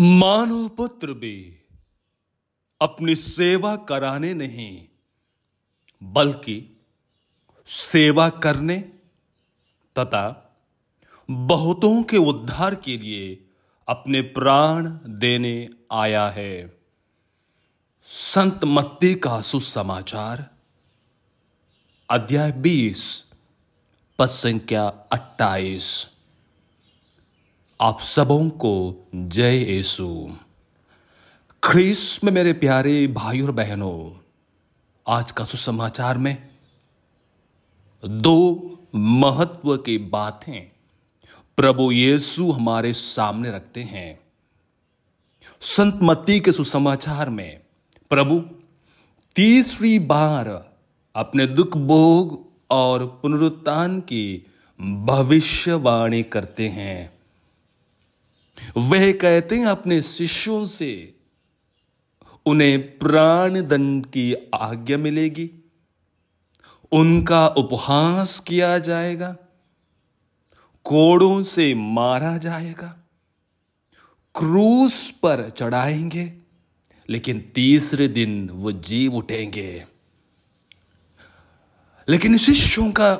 मानव पुत्र भी अपनी सेवा कराने नहीं बल्कि सेवा करने तथा बहुतों के उद्धार के लिए अपने प्राण देने आया है संत मत्ती का सुसमाचार अध्याय बीस पद संख्या अट्ठाईस आप सबों को जय येसु में मेरे प्यारे भाई और बहनों आज का सुसमाचार में दो महत्व की बातें प्रभु येसु हमारे सामने रखते हैं संत मत्ती के सुसमाचार में प्रभु तीसरी बार अपने दुख भोग और पुनरुत्थान की भविष्यवाणी करते हैं वह कहते हैं अपने शिष्यों से उन्हें प्राण दंड की आज्ञा मिलेगी उनका उपहास किया जाएगा कोड़ों से मारा जाएगा क्रूस पर चढ़ाएंगे लेकिन तीसरे दिन वो जीव उठेंगे लेकिन शिष्यों का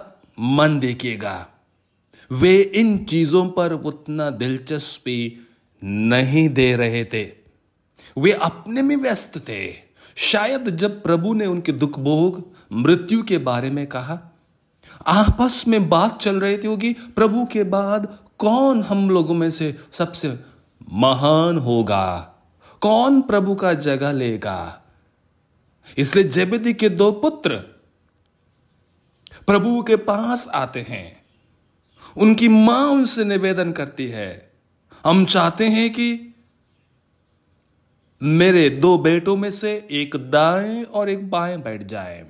मन देखिएगा वे इन चीज़ों पर उतना दिलचस्पी नहीं दे रहे थे वे अपने में व्यस्त थे शायद जब प्रभु ने उनके दुख भोग मृत्यु के बारे में कहा आपस में बात चल रही थी होगी प्रभु के बाद कौन हम लोगों में से सबसे महान होगा कौन प्रभु का जगह लेगा इसलिए जेबेदी के दो पुत्र प्रभु के पास आते हैं उनकी मां उनसे निवेदन करती है हम चाहते हैं कि मेरे दो बेटों में से एक दाएं और एक बाएं बैठ जाए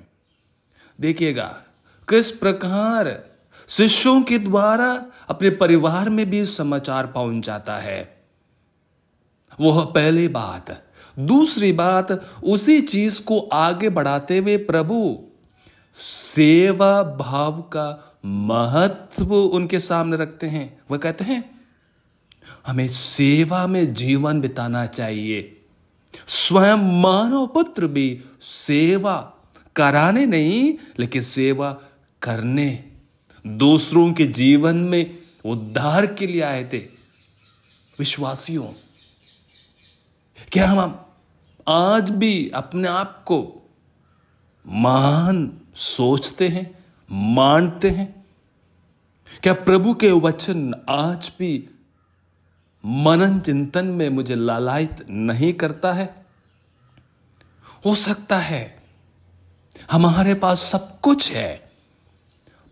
देखिएगा किस प्रकार शिष्यों के द्वारा अपने परिवार में भी समाचार पहुंच जाता है वह पहली बात दूसरी बात उसी चीज को आगे बढ़ाते हुए प्रभु सेवा भाव का महत्व उनके सामने रखते हैं वह कहते हैं हमें सेवा में जीवन बिताना चाहिए स्वयं मानव पुत्र भी सेवा कराने नहीं लेकिन सेवा करने दूसरों के जीवन में उद्धार के लिए आए थे विश्वासियों क्या हम आज भी अपने आप को महान सोचते हैं मानते हैं क्या प्रभु के वचन आज भी मनन चिंतन में मुझे लालायित नहीं करता है हो सकता है हमारे पास सब कुछ है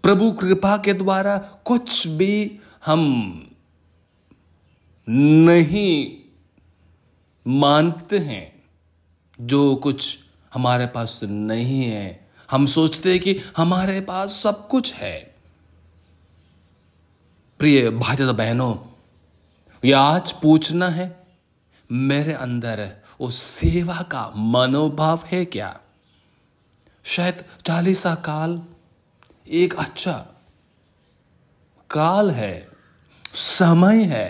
प्रभु कृपा के द्वारा कुछ भी हम नहीं मानते हैं जो कुछ हमारे पास नहीं है हम सोचते हैं कि हमारे पास सब कुछ है प्रिय भाई तथा बहनों ये आज पूछना है मेरे अंदर उस सेवा का मनोभाव है क्या शायद चालीसा काल एक अच्छा काल है समय है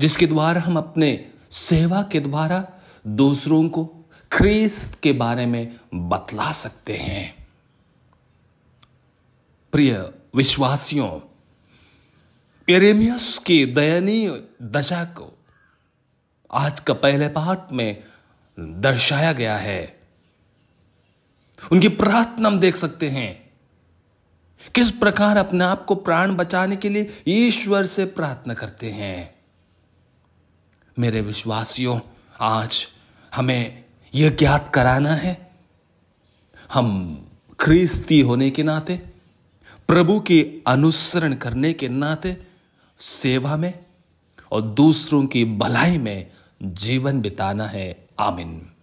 जिसके द्वारा हम अपने सेवा के द्वारा दूसरों को ख्रीस्त के बारे में बतला सकते हैं प्रिय विश्वासियों एरेमियस की दयनीय दशा को आज का पहले पाठ में दर्शाया गया है उनकी प्रार्थना हम देख सकते हैं किस प्रकार अपने आप को प्राण बचाने के लिए ईश्वर से प्रार्थना करते हैं मेरे विश्वासियों आज हमें यह ज्ञात कराना है हम ख्रिस्ती होने के नाते प्रभु के अनुसरण करने के नाते सेवा में और दूसरों की भलाई में जीवन बिताना है आमिन